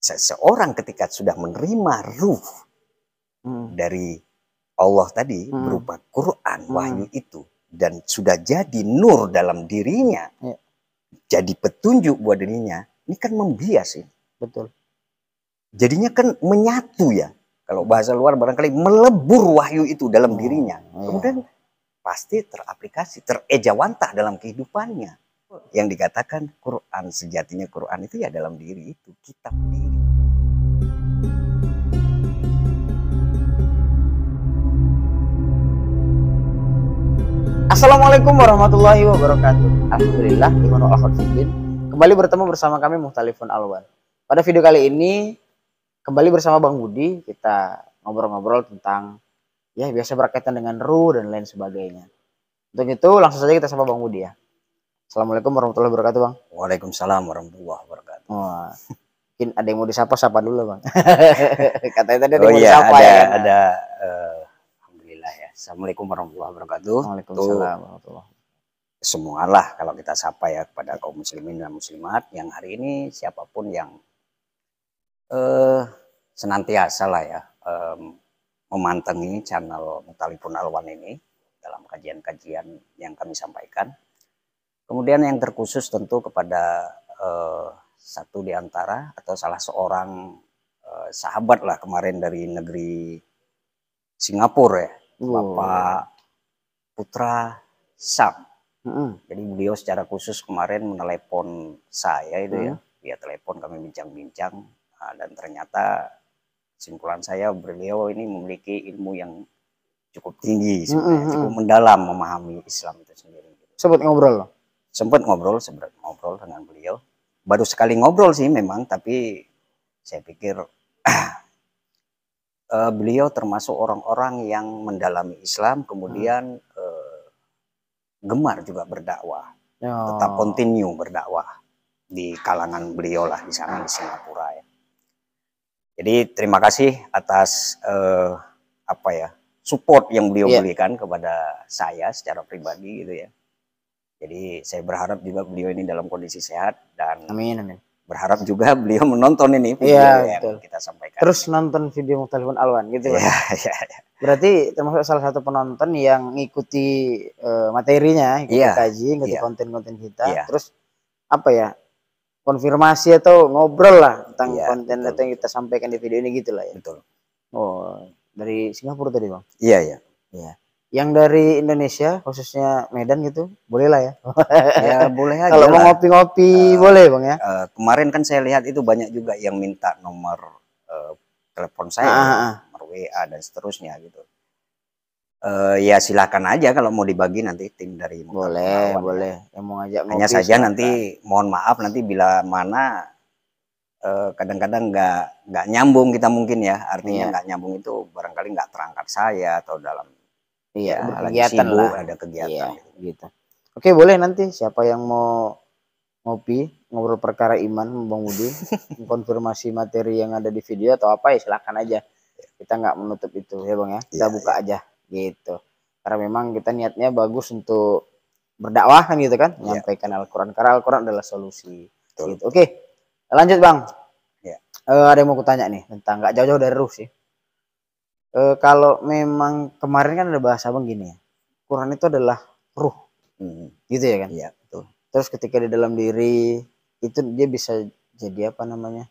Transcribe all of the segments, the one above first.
seseorang ketika sudah menerima ruh hmm. dari Allah tadi hmm. berupa Quran hmm. wahyu itu dan sudah jadi nur dalam dirinya ya. jadi petunjuk buat dirinya ini kan membias ini betul jadinya kan menyatu ya kalau bahasa luar barangkali melebur wahyu itu dalam oh, dirinya iya. kemudian pasti teraplikasi terejawantah dalam kehidupannya yang dikatakan Quran sejatinya Quran itu ya dalam diri itu kitab diri. Assalamualaikum warahmatullahi wabarakatuh. Alhamdulillah, Imanul Alhamdulillah. Kembali bertemu bersama kami Muhtalifun Alwan. Pada video kali ini, kembali bersama Bang Budi, kita ngobrol-ngobrol tentang ya biasa berkaitan dengan ruh dan lain sebagainya. Untuk itu langsung saja kita sama Bang Budi ya. Assalamualaikum warahmatullahi wabarakatuh, Bang. Waalaikumsalam warahmatullahi wabarakatuh. Wah. Mungkin ada yang mau disapa, sapa dulu, Bang. Katanya tadi ada oh, yang mau iya, disapa ada, ya. Kan? Ada uh, alhamdulillah ya. Assalamualaikum warahmatullahi wabarakatuh. Waalaikumsalam warahmatullahi wabarakatuh. lah kalau kita sapa ya kepada kaum muslimin dan muslimat yang hari ini siapapun yang uh, eh, senantiasa lah ya um, memantengi channel Mutalipun Alwan ini dalam kajian-kajian yang kami sampaikan Kemudian yang terkhusus tentu kepada eh, satu di antara atau salah seorang eh, sahabat lah kemarin dari negeri Singapura ya, oh. Bapak Putra Sam. Jadi beliau secara khusus kemarin menelepon saya itu hmm ya, dia telepon kami bincang-bincang nah, dan ternyata simpulan saya beliau ini memiliki ilmu yang cukup tinggi, hmm cukup mendalam memahami Islam itu sendiri. Sebut ngobrol loh sempat ngobrol sempat ngobrol dengan beliau baru sekali ngobrol sih memang tapi saya pikir uh, beliau termasuk orang-orang yang mendalami Islam kemudian uh, gemar juga berdakwah oh. tetap continue berdakwah di kalangan beliau lah di sana di Singapura ya jadi terima kasih atas uh, apa ya support yang beliau yeah. berikan kepada saya secara pribadi gitu ya jadi saya berharap juga beliau ini dalam kondisi sehat dan amin amin. Berharap juga beliau menonton ini video ya, yang betul. kita sampaikan. Terus nonton video Muhtalifun Alwan gitu ya. ya, ya. Berarti termasuk salah satu penonton yang ngikuti uh, materinya, ikuti ya, kaji, ngikuti ya. konten-konten kita. Ya. Terus apa ya? konfirmasi atau ngobrol lah tentang ya, konten betul. yang kita sampaikan di video ini gitu lah ya. Betul. Oh, dari Singapura tadi, Bang. Iya, iya. Iya yang dari Indonesia khususnya Medan gitu boleh lah ya ya boleh aja kalau mau ngopi-ngopi uh, boleh bang ya uh, kemarin kan saya lihat itu banyak juga yang minta nomor uh, telepon saya ah, ah, ah. nomor WA dan seterusnya gitu uh, ya silahkan aja kalau mau dibagi nanti tim dari boleh Mekawan, ya. boleh yang mau ngajak ngopi, hanya saja silahkan. nanti mohon maaf nanti bila mana kadang-kadang uh, nggak -kadang nggak nyambung kita mungkin ya artinya iya. nggak yeah. nyambung itu barangkali nggak terangkat saya atau dalam iya lagi sibuk lah. ada iya, kegiatan iya, gitu oke boleh nanti siapa yang mau ngopi ngobrol perkara iman bang Budi konfirmasi materi yang ada di video atau apa ya silakan aja kita nggak menutup itu ya bang ya kita iya, buka iya. aja gitu karena memang kita niatnya bagus untuk berdakwah kan gitu kan iya. menyampaikan ya. Al-Quran karena Al-Quran adalah solusi Betul. gitu oke lanjut bang ya. uh, ada yang mau kutanya nih tentang nggak jauh-jauh dari ruh sih e, kalau memang kemarin kan ada bahasa begini ya Quran itu adalah ruh hmm. gitu ya kan Ya, betul terus ketika di dalam diri itu dia bisa jadi apa namanya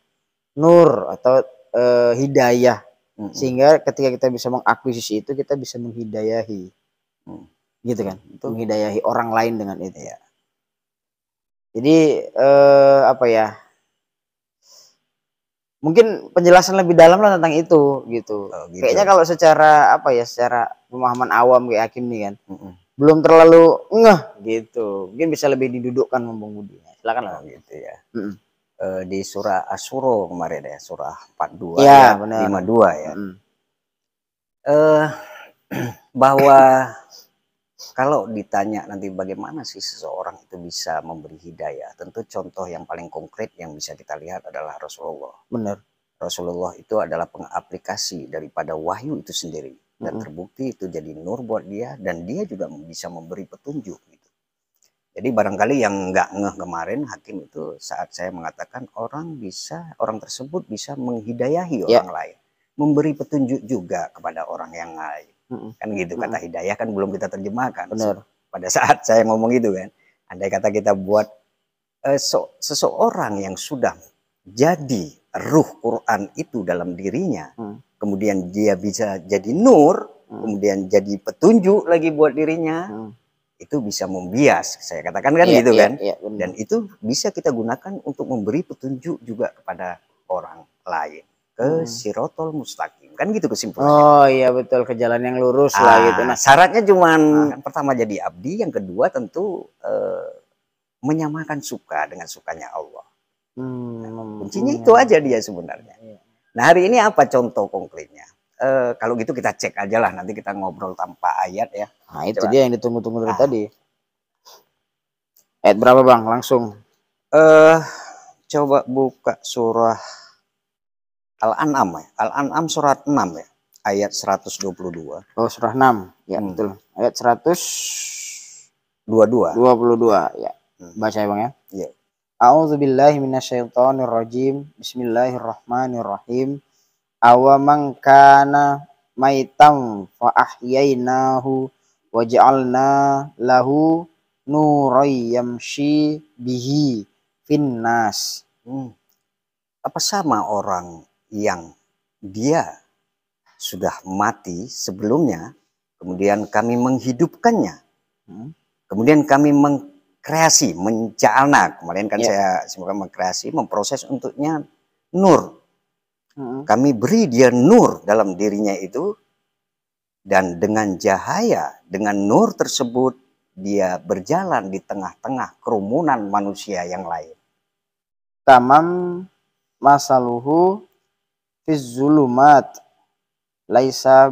nur atau e, hidayah hmm. sehingga ketika kita bisa mengakuisisi itu kita bisa menghidayahi hmm. gitu kan itu hmm, menghidayahi orang lain dengan itu ya jadi e, apa ya mungkin penjelasan lebih dalam lah tentang itu gitu. Oh, gitu. Kayaknya kalau secara apa ya secara pemahaman awam kayak Hakim nih kan. Mm -mm. Belum terlalu ngeh gitu. Mungkin bisa lebih didudukkan Bung Budi. Silakan lah oh, gitu ya. Mm -mm. E, di surah Asuro kemarin ya, surah 42 ya, ya 52 ya. Mm eh bahwa kalau ditanya nanti bagaimana sih seseorang itu bisa memberi hidayah, tentu contoh yang paling konkret yang bisa kita lihat adalah Rasulullah. Benar. Rasulullah itu adalah pengaplikasi daripada wahyu itu sendiri dan -hmm. terbukti itu jadi nur buat dia dan dia juga bisa memberi petunjuk gitu. Jadi barangkali yang nggak ngeh kemarin hakim itu saat saya mengatakan orang bisa orang tersebut bisa menghidayahi ya. orang lain, memberi petunjuk juga kepada orang yang lain hmm. kan gitu kata hidayah kan belum kita terjemahkan Benar. pada saat saya ngomong itu kan andai kata kita buat eh, so, seseorang yang sudah jadi ruh Quran itu dalam dirinya hmm. kemudian dia bisa jadi nur hmm. kemudian jadi petunjuk lagi buat dirinya hmm. itu bisa membias saya katakan kan iya, gitu iya, kan iya, benar. dan itu bisa kita gunakan untuk memberi petunjuk juga kepada orang lain ke hmm. sirotol mustaqim kan gitu kesimpulannya oh iya betul ke jalan yang lurus ah, lah gitu nah syaratnya cuman nah, pertama jadi abdi yang kedua tentu eh, menyamakan suka dengan sukanya Allah nah, hmm, nah, kuncinya iya. itu aja dia sebenarnya iya. nah hari ini apa contoh konkretnya eh, kalau gitu kita cek aja lah nanti kita ngobrol tanpa ayat ya nah itu Coba. dia yang ditunggu-tunggu dari ah. tadi ayat berapa bang langsung eh coba buka surah Al-An'am ya. Al-An'am surat 6 ya. Ayat 122. Oh, surah 6. Ya, hmm. betul. Ayat 122. 22, ya. Hmm. Baca ya, Bang ya. Iya. A'udzu billahi minasyaitonir rajim. Bismillahirrahmanirrahim. Awaman kana maitam fa ahyainahu wa ja'alna lahu nuray yamshi bihi finnas. Hmm. Apa sama orang yang dia sudah mati sebelumnya, kemudian kami menghidupkannya, hmm? kemudian kami mengkreasi, menjalna. Kemarin kan yeah. saya semoga mengkreasi, memproses untuknya nur. Hmm. Kami beri dia nur dalam dirinya itu, dan dengan cahaya, dengan nur tersebut, dia berjalan di tengah-tengah kerumunan manusia yang lain. Tamam masaluhu fizzulumat laisa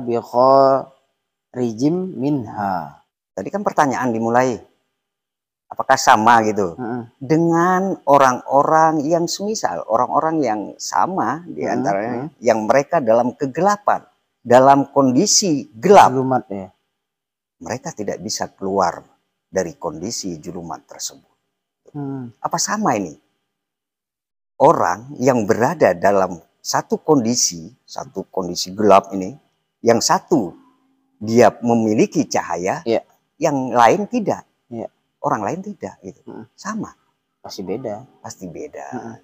rijim minha. Tadi kan pertanyaan dimulai. Apakah sama gitu? Uh Dengan orang-orang yang semisal, orang-orang yang sama di antaranya yang mereka dalam kegelapan, dalam kondisi gelap. Zulumat ya. Mereka tidak bisa keluar dari kondisi julumat tersebut. Hmm. Apa sama ini? Orang yang berada dalam satu kondisi, satu kondisi gelap ini, yang satu dia memiliki cahaya, ya. yang lain tidak, ya. orang lain tidak, gitu. Hmm. Sama. Pasti beda. Pasti beda. Hmm.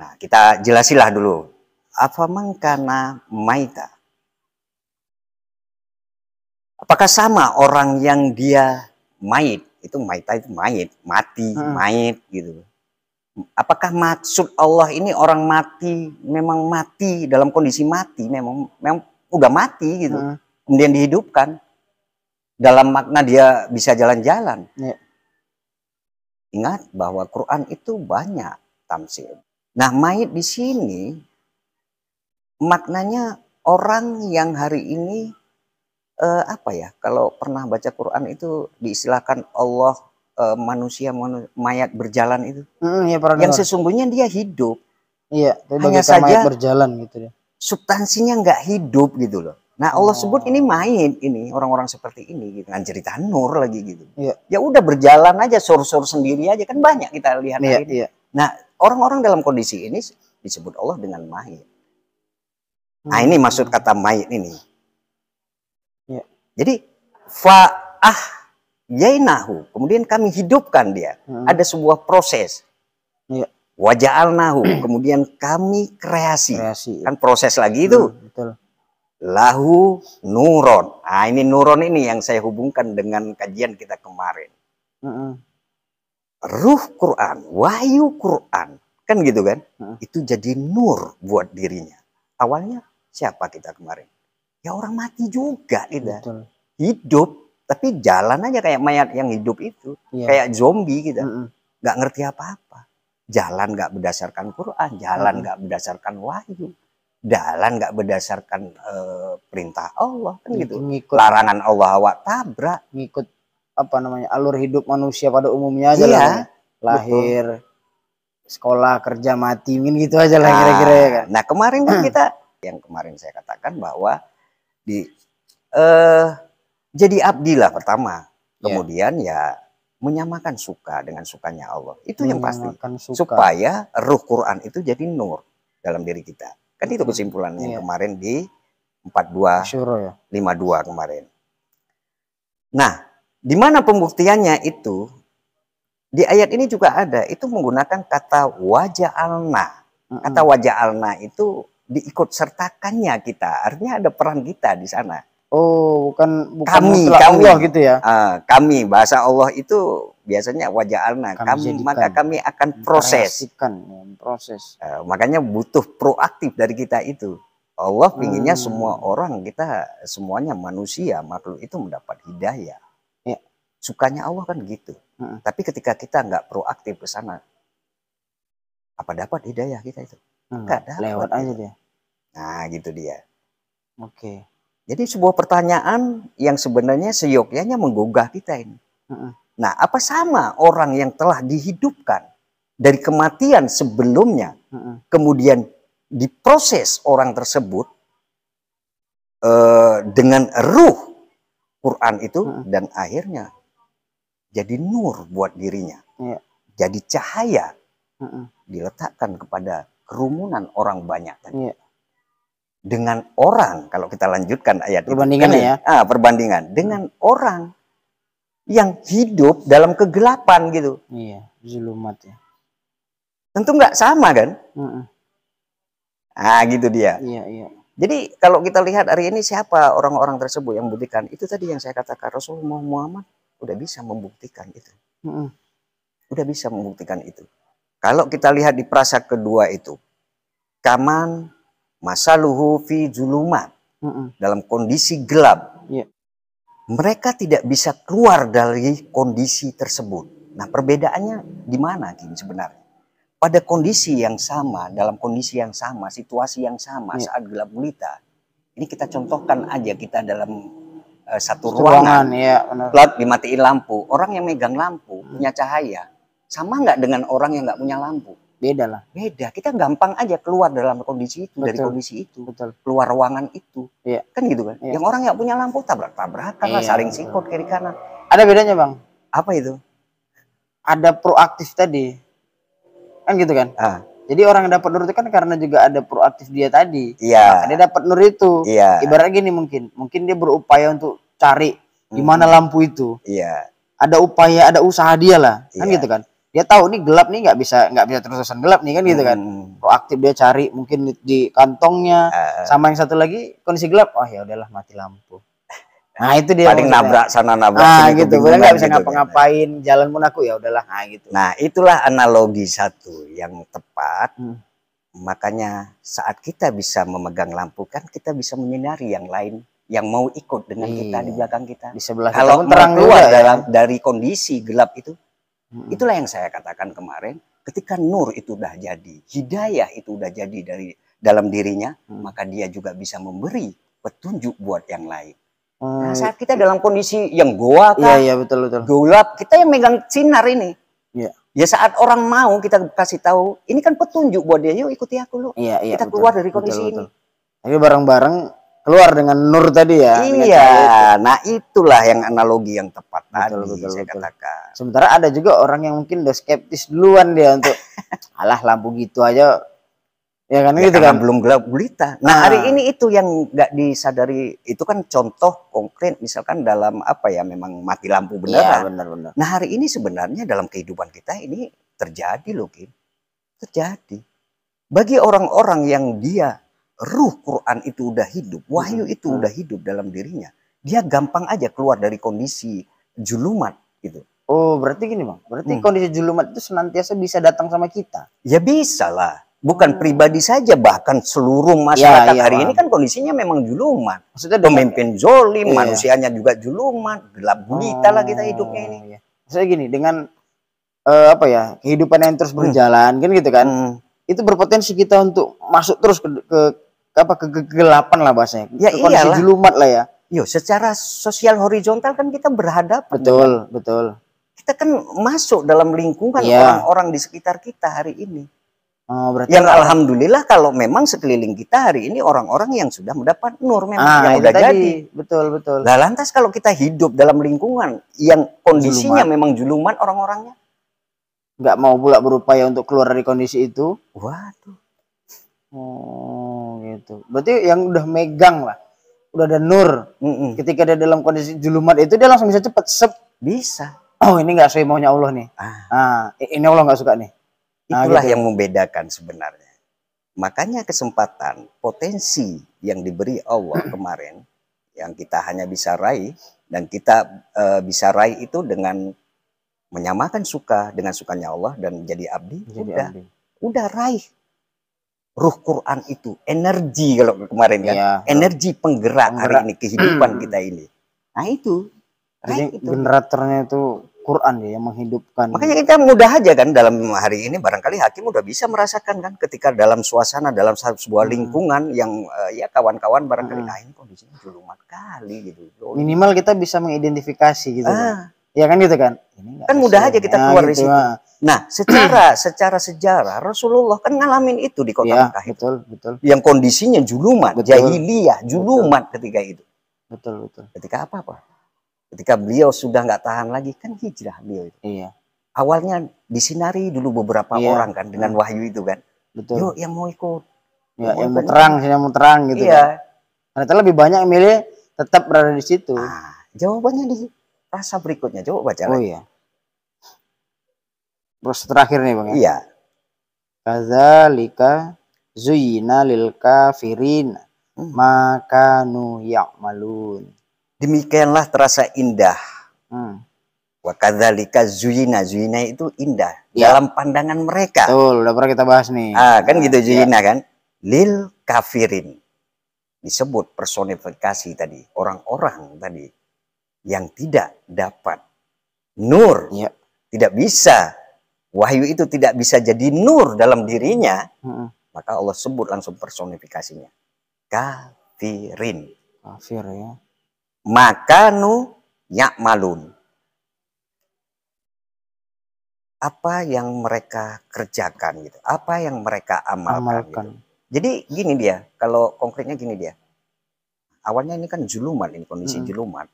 Nah, kita jelasilah dulu. Apa mangkana maita? Apakah sama orang yang dia mait? Itu maita itu mait, mati, hmm. mait gitu apakah maksud Allah ini orang mati memang mati dalam kondisi mati memang memang udah mati gitu hmm. kemudian dihidupkan dalam makna dia bisa jalan-jalan yeah. ingat bahwa Quran itu banyak tamsil nah mayit di sini maknanya orang yang hari ini eh, apa ya kalau pernah baca Quran itu diistilahkan Allah uh, manusia mayat berjalan itu. Mm, ya, yang sesungguhnya dia hidup. Iya, hanya saja mayat berjalan gitu ya. Substansinya nggak hidup gitu loh. Nah, Allah oh. sebut ini main ini orang-orang seperti ini gitu. cerita Nur lagi gitu. Iya. Ya udah berjalan aja sor sor sendiri aja kan banyak kita lihat iya, ini. Iya. Nah, orang-orang dalam kondisi ini disebut Allah dengan main. Nah, hmm. Nah, ini maksud kata main ini. Iya. Jadi fa'ah yainahu, kemudian kami hidupkan dia. Hmm. Ada sebuah proses. Ya. Wajah Alnahu, kemudian kami kreasi. kreasi. Ya. Kan proses lagi itu. Hmm, betul. Lahu nuron. Ah ini nuron ini yang saya hubungkan dengan kajian kita kemarin. Hmm. Ruh Quran, wahyu Quran, kan gitu kan? Hmm. Itu jadi nur buat dirinya. Awalnya siapa kita kemarin? Ya orang mati juga, tidak? Hidup tapi jalan aja kayak mayat yang hidup itu yeah. kayak zombie gitu nggak mm -hmm. ngerti apa-apa jalan nggak berdasarkan Quran jalan nggak mm -hmm. berdasarkan wahyu jalan nggak berdasarkan uh, perintah Allah kan gitu ngikut, larangan Allah wa tabrak ngikut apa namanya alur hidup manusia pada umumnya aja yeah. lah iya, ya. lahir betul. sekolah kerja mati mungkin gitu aja lah nah, kira-kira nah, ya kan nah kemarin kan hmm. kita yang kemarin saya katakan bahwa di eh jadi abdi lah pertama. Ya. Kemudian yeah. ya menyamakan suka dengan sukanya Allah. Itu yang pasti. Suka. Supaya ruh Quran itu jadi nur dalam diri kita. Kan itu kesimpulannya yeah. kemarin di 42 dua ya. 52 kemarin. Nah, di mana pembuktiannya itu di ayat ini juga ada itu menggunakan kata wajah alna. Kata wajah alna itu diikut sertakannya kita. Artinya ada peran kita di sana Oh, bukan bukan kami, kami Allah gitu ya. Uh, kami bahasa Allah itu biasanya wajah alna kami, kami maka kami akan proses. Ya, proses. Uh, ah, makanya butuh proaktif dari kita itu. Allah pinginnya hmm. semua orang kita semuanya manusia makhluk itu mendapat hidayah. Ya. Sukanya Allah kan gitu. Hmm. Tapi ketika kita nggak proaktif ke sana, apa dapat hidayah kita itu? Hmm. ada. dapat. Lewat aja dia. Nah gitu dia. Oke. Okay. Jadi sebuah pertanyaan yang sebenarnya seyogyanya menggugah kita ini. Nah, apa sama orang yang telah dihidupkan dari kematian sebelumnya, kemudian diproses orang tersebut uh, dengan ruh Quran itu dan akhirnya jadi nur buat dirinya, iya. jadi cahaya diletakkan kepada kerumunan orang banyak tadi. Iya dengan orang kalau kita lanjutkan ayat perbandingan kan ya ah, perbandingan dengan hmm. orang yang hidup dalam kegelapan gitu iya zulumat ya tentu nggak sama kan hmm. ah gitu dia iya iya jadi kalau kita lihat hari ini siapa orang-orang tersebut yang buktikan? itu tadi yang saya katakan Rasulullah Muhammad udah bisa membuktikan itu hmm. udah bisa membuktikan itu kalau kita lihat di prasa kedua itu kaman masaluhu fi zulumat dalam kondisi gelap yeah. mereka tidak bisa keluar dari kondisi tersebut nah perbedaannya di mana gini sebenarnya pada kondisi yang sama dalam kondisi yang sama situasi yang sama yeah. saat gelap gulita ini kita contohkan aja kita dalam uh, satu ruangan, ruangan ya, dimatiin lampu orang yang megang lampu hmm. punya cahaya sama nggak dengan orang yang nggak punya lampu beda lah beda kita gampang aja keluar dalam kondisi itu betul. dari kondisi itu betul. keluar ruangan itu iya. kan gitu kan iya. yang orang yang punya lampu tabrak tabrak iya, lah saling sikut kiri kanan ada bedanya bang apa itu ada proaktif tadi kan gitu kan ah. jadi orang yang dapat nur itu kan karena juga ada proaktif dia tadi iya. Nah, dia dapat nur itu iya. ibarat gini mungkin mungkin dia berupaya untuk cari hmm. di mana lampu itu iya. ada upaya ada usaha dia lah kan iya. gitu kan dia tahu nih gelap nih nggak bisa nggak bisa terus-terusan gelap nih kan gitu kan proaktif hmm. dia cari mungkin di, kantongnya uh. sama yang satu lagi kondisi gelap oh ya udahlah mati lampu nah itu dia paling nabrak sana nabrak nah, sini gitu gue nggak gitu bisa kan. ngapa-ngapain gitu. jalan pun aku ya udahlah nah gitu nah itulah analogi satu yang tepat hmm. makanya saat kita bisa memegang lampu kan kita bisa menyinari yang lain yang mau ikut dengan iya. kita di iya. belakang kita di sebelah kalau terang luar ya. dalam dari kondisi gelap itu Itulah yang saya katakan kemarin, ketika nur itu udah jadi, hidayah itu udah jadi dari dalam dirinya, hmm. maka dia juga bisa memberi petunjuk buat yang lain. Hmm. Nah, saat kita dalam kondisi yang goa kan, iya, ya, betul, betul. gelap, kita yang megang sinar ini. Ya. Ya saat orang mau kita kasih tahu, ini kan petunjuk buat dia, yuk ikuti aku loh. Iya, iya, kita betul, keluar dari kondisi betul, betul. ini. Tapi bareng-bareng keluar dengan nur tadi ya. Iya, itu. nah itulah yang analogi yang tepat betul, tadi betul, saya betul. katakan. Sementara ada juga orang yang mungkin udah skeptis duluan dia untuk alah lampu gitu aja. Ya kan ya, gitu kan belum gelap gulita. Nah, nah, hari ah. ini itu yang nggak disadari itu kan contoh konkret misalkan dalam apa ya memang mati lampu iya, beneran. Ya, benar benar. Nah, hari ini sebenarnya dalam kehidupan kita ini terjadi loh, Kim. Terjadi. Bagi orang-orang yang dia ruh Quran itu udah hidup, wahyu itu ah. udah hidup dalam dirinya, dia gampang aja keluar dari kondisi julumat itu. Oh, berarti gini, Bang. Berarti hmm. kondisi julumat itu senantiasa bisa datang sama kita. Ya bisa lah. Bukan hmm. pribadi saja, bahkan seluruh ya, masyarakat ya, ya, hari bang. ini kan kondisinya memang julumat. Maksudnya pemimpin ya? zolim, ya. manusianya juga julumat, gelap gulita hmm. lah kita hidupnya oh, ini. Iya. Maksudnya gini, dengan uh, apa ya kehidupan yang terus hmm. berjalan hmm. kan gitu kan. Hmm itu berpotensi kita untuk masuk terus ke, ke apa ke kegelapan lah bahasanya. Ya ke iyalah. julumat lah ya. Yo, iya. secara sosial horizontal kan kita berhadapan. Betul, dengan, betul. Kita kan masuk dalam lingkungan iya. orang-orang ya. di sekitar kita hari ini. Oh, berarti yang alhamdulillah kalau memang sekeliling kita hari ini orang-orang yang sudah mendapat nur memang ah, yang sudah jadi. Betul, betul. Nah, lantas kalau kita hidup dalam lingkungan yang kondisinya juluman. memang juluman orang-orangnya, nggak mau pula berupaya untuk keluar dari kondisi itu waduh oh gitu berarti yang udah megang lah udah ada nur mm -mm. ketika dia dalam kondisi julumat itu dia langsung bisa cepat sep bisa oh ini nggak sesuai maunya Allah nih ah. ah ini Allah nggak suka nih ah, itulah ah, gitu. yang membedakan sebenarnya makanya kesempatan potensi yang diberi Allah kemarin yang kita hanya bisa raih dan kita uh, bisa raih itu dengan menyamakan suka dengan sukanya Allah dan jadi abdi, jadi udah abdi. udah raih ruh Quran itu energi kalau kemarin kan ya, energi penggerak, penggerak hari ini kehidupan hmm. kita ini nah itu jadi itu. generatornya itu Quran ya yang menghidupkan makanya kita mudah aja kan dalam hari ini barangkali hakim udah bisa merasakan kan ketika dalam suasana dalam sebuah hmm. lingkungan hmm. yang uh, ya kawan-kawan barangkali hmm. nah ini kondisinya kali gitu minimal kita bisa mengidentifikasi gitu kan. ah. kan Ya kan gitu kan. Ini kan mudah aja kita nah, keluar gitu, situ. Ah. Nah, secara secara sejarah Rasulullah kan ngalamin itu di kota ya, Mekah. Betul, betul. Yang kondisinya juluman, betul. jahiliyah, juluman betul. ketika itu. Betul, betul. Ketika apa, Pak? Ketika beliau sudah nggak tahan lagi kan hijrah beliau itu. Iya. Awalnya disinari dulu beberapa iya. orang kan dengan iya. wahyu itu kan. Betul. Yuk yang mau ikut. Ya, yang, yang mau terang, yang mau terang gitu iya. kan. Ternyata lebih banyak yang milih tetap berada di situ. Ah, jawabannya di rasa berikutnya. Coba baca oh, Iya. Terus terakhir nih Bang ya? Iya. Kazalika zuyina lil kafirin hmm. maka yak malun Demikianlah terasa indah. Hmm. Wa kadzalika zuyina. Zuyina itu indah ya. dalam pandangan mereka. Betul, udah pernah kita bahas nih. Ah, kan nah, gitu ya. zuyina ya. kan. Lil kafirin disebut personifikasi tadi, orang-orang tadi yang tidak dapat nur ya. tidak bisa wahyu itu tidak bisa jadi nur dalam dirinya hmm. maka Allah sebut langsung personifikasinya kafirin kafir ya maka nu malun apa yang mereka kerjakan gitu apa yang mereka amalkan, gitu. amalkan. Gitu. jadi gini dia kalau konkretnya gini dia awalnya ini kan juluman ini kondisi hmm. juluman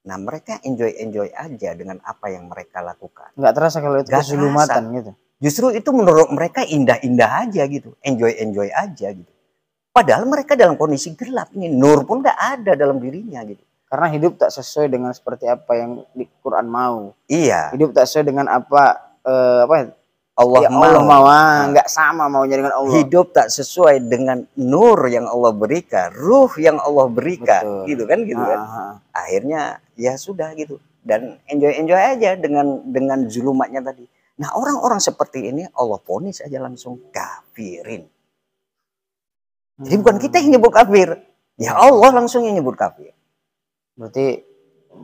Nah mereka enjoy-enjoy aja dengan apa yang mereka lakukan. Nggak terasa kalau itu kesulitan gitu. Justru itu menurut mereka indah-indah aja gitu, enjoy-enjoy aja gitu. Padahal mereka dalam kondisi gelap ini, nur pun gak ada dalam dirinya gitu. Karena hidup tak sesuai dengan seperti apa yang di Quran mau. Iya. Hidup tak sesuai dengan apa eh, apa ya, Allah ya, Allah mau, ah, nggak sama maunya dengan Allah. Hidup tak sesuai dengan nur yang Allah berikan, ruh yang Allah berikan, Betul. gitu kan, gitu Aha. kan. Ah, ah. Akhirnya ya sudah gitu dan enjoy enjoy aja dengan dengan zulumatnya tadi. Nah orang-orang seperti ini Allah ponis aja langsung kafirin. Jadi bukan hmm. kita yang nyebut kafir, ya Allah langsung yang nyebut kafir. Berarti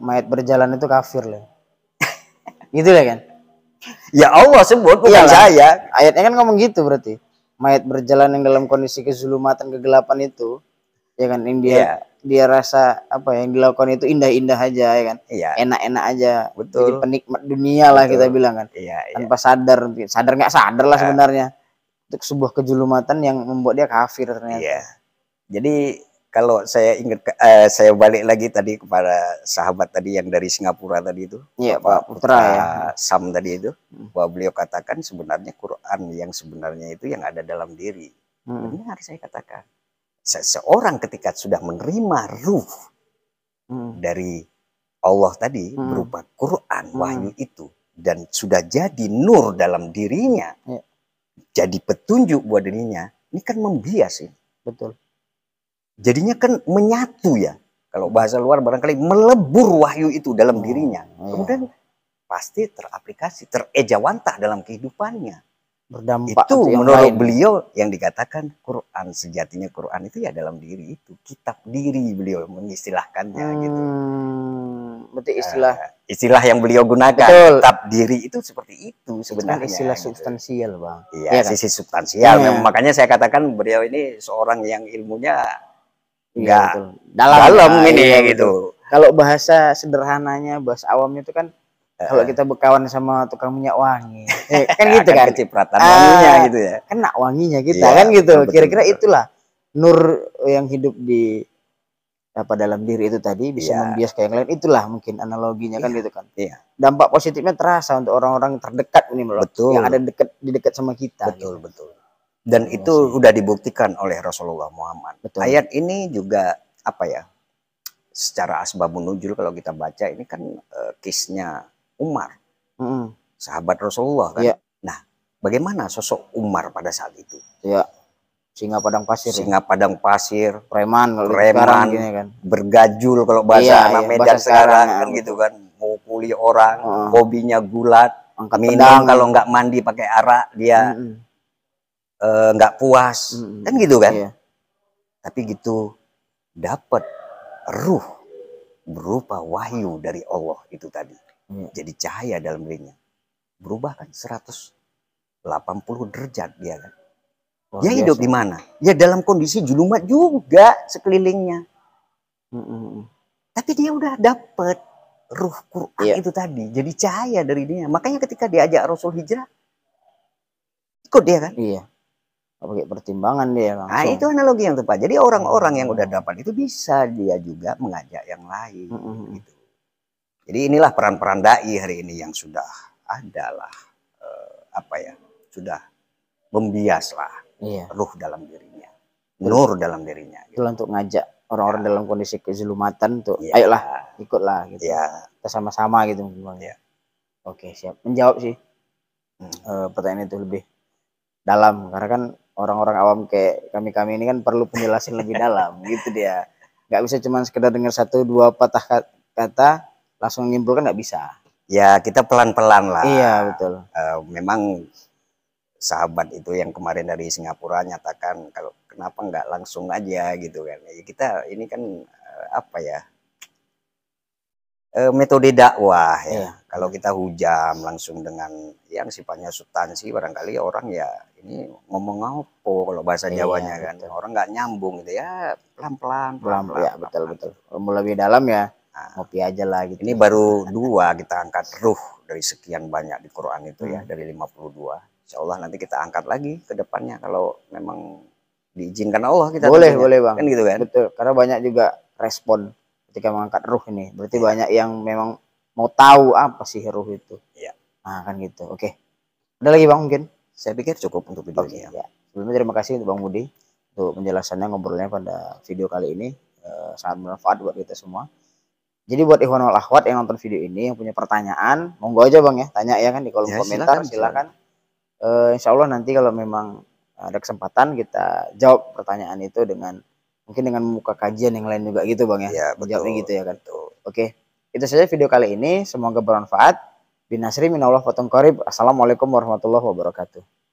mayat berjalan itu kafir loh. gitu lah kan? ya Allah sebut bukan Iyalah. saya. Ayatnya kan ngomong gitu berarti. Mayat berjalan yang dalam kondisi kezulumatan kegelapan itu ya kan yang dia yeah. dia rasa apa ya, yang dilakukan itu indah-indah aja ya kan. enak iya. Enak-enak aja. Betul. Jadi penikmat dunia lah kita bilang kan. Iya, yeah, Tanpa sadar sadar nggak sadar lah iya. sebenarnya. Itu sebuah kejulumatan yang membuat dia kafir ternyata. yeah. Jadi kalau saya ingat uh, saya balik lagi tadi kepada sahabat tadi yang dari Singapura tadi itu ya, Pak Putra, Putra ya. Sam tadi itu hmm. bahwa beliau katakan sebenarnya Quran yang sebenarnya itu yang ada dalam diri hmm. harus saya katakan seseorang ketika sudah menerima ruh hmm. dari Allah tadi hmm. berupa Quran hmm. wahyu itu dan sudah jadi nur dalam dirinya ya. jadi petunjuk buat dirinya ini kan membias betul jadinya kan menyatu ya. Kalau bahasa luar barangkali melebur wahyu itu dalam oh, dirinya. Iya. Kemudian pasti teraplikasi, terejawantah dalam kehidupannya. Berdampak itu menurut lain. beliau yang dikatakan Quran sejatinya Quran itu ya dalam diri itu kitab diri beliau mengistilahkannya hmm, gitu. Berarti nah, istilah uh, istilah yang beliau gunakan betul. kitab diri itu seperti itu kan sebenarnya. Itu istilah gitu. substansial bang. Iya ya, sisi substansial. Ya. Memang, makanya saya katakan beliau ini seorang yang ilmunya enggak iya, ya, dalam, dalam nah, ini ya gitu. Kalau bahasa sederhananya, bahasa awamnya itu kan uh, kalau kita berkawan sama tukang minyak wangi, eh, kan gitu kan? kan? Kecipratan wanginya ah, wanginya gitu ya. Kena kan wanginya kita ya, kan gitu. Kira-kira itulah nur yang hidup di apa dalam diri itu tadi bisa yeah. membias kayak yang lain itulah mungkin analoginya yeah. kan iya, gitu kan yeah. dampak positifnya terasa untuk orang-orang terdekat ini loh betul. yang ada dekat di dekat sama kita betul gitu. betul dan iya itu sudah dibuktikan oleh Rasulullah Muhammad. Betul. Ayat ini juga apa ya? Secara asbabun nuzul kalau kita baca ini kan uh, eh, kisnya Umar. Mm -hmm. Sahabat Rasulullah kan. Yeah. Nah, bagaimana sosok Umar pada saat itu? Iya. Ya. Singa padang pasir. Singa ya? padang pasir, preman reman, preman, kan. Bergajul kalau bahasa iya, iya anak iya, Medan bahasa sekarang, kan gitu kan. Mukuli orang, uh, hobinya gulat, angkat minum pedang, kalau nggak mandi pakai arak dia. -hmm Eh, nggak uh, puas mm-hmm. kan gitu kan yeah. tapi gitu dapat ruh berupa wahyu dari Allah itu tadi iya. jadi cahaya dalam dirinya berubah kan 180 derajat dia kan Wah, dia hidup di mana ya dalam kondisi julumat juga sekelilingnya hmm tapi dia udah dapat ruh Quran yeah. itu tadi jadi cahaya dari dia makanya ketika diajak Rasul hijrah ikut dia kan iya yeah pakai pertimbangan dia ah, langsung. Nah, itu analogi yang tepat. Jadi orang-orang yang udah oh. dapat itu bisa dia juga mengajak yang lain. Mm -hmm. gitu. Jadi inilah peran-peran dai hari ini yang sudah adalah eh, apa ya sudah membiaslah iya. ruh dalam dirinya, nur dalam dirinya. Gitu. Itu untuk ngajak orang-orang ya. dalam kondisi kezulumatan tuh, ya. ayolah ikutlah gitu, ya. kita sama-sama gitu Ya. Oke siap menjawab sih hmm. e, pertanyaan itu lebih dalam karena kan orang-orang awam kayak kami-kami ini kan perlu penjelasan lebih dalam gitu dia. Nggak bisa cuma sekedar dengar satu dua patah kata langsung menyimpulkan nggak bisa. Ya kita pelan-pelan lah. Iya betul. Uh, memang sahabat itu yang kemarin dari Singapura nyatakan kalau kenapa nggak langsung aja gitu kan. Ya, kita ini kan uh, apa ya? Uh, metode dakwah ya. Iya kalau kita hujam langsung dengan yang sifatnya substansi barangkali orang ya ini ngomong apa kalau bahasa iya, Jawanya kan. betul. kan orang nggak nyambung gitu ya pelan-pelan pelan-pelan. Ya, betul betul. Mau lebih dalam ya nah, ngopi aja lah gitu. Ini baru dua kita angkat ruh dari sekian banyak di Quran itu ya, hmm. ya dari 52. Insya Allah nanti kita angkat lagi ke depannya kalau memang diizinkan Allah kita boleh tanya. boleh bang kan gitu kan betul karena banyak juga respon ketika mengangkat ruh ini berarti ya. banyak yang memang mau tahu apa sih hero itu. Iya. Nah, kan gitu. Oke. Ada lagi Bang mungkin? Saya pikir cukup untuk video okay, ini. Ya. ya. Sebelumnya terima kasih untuk Bang Budi untuk penjelasannya ngobrolnya pada video kali ini. E, sangat bermanfaat buat kita semua. Jadi buat Ikhwan wal Akhwat yang nonton video ini yang punya pertanyaan, monggo aja Bang ya, tanya ya kan di kolom ya, komentar silakan. silakan. Uh, insya Allah nanti kalau memang ada kesempatan kita jawab pertanyaan itu dengan mungkin dengan muka kajian yang lain juga gitu Bang ya. Iya. betul. gitu ya kan. tuh. Oke. Okay. Itu saja video kali ini. Semoga bermanfaat. Binasri minallah fatun korib. Assalamualaikum warahmatullahi wabarakatuh.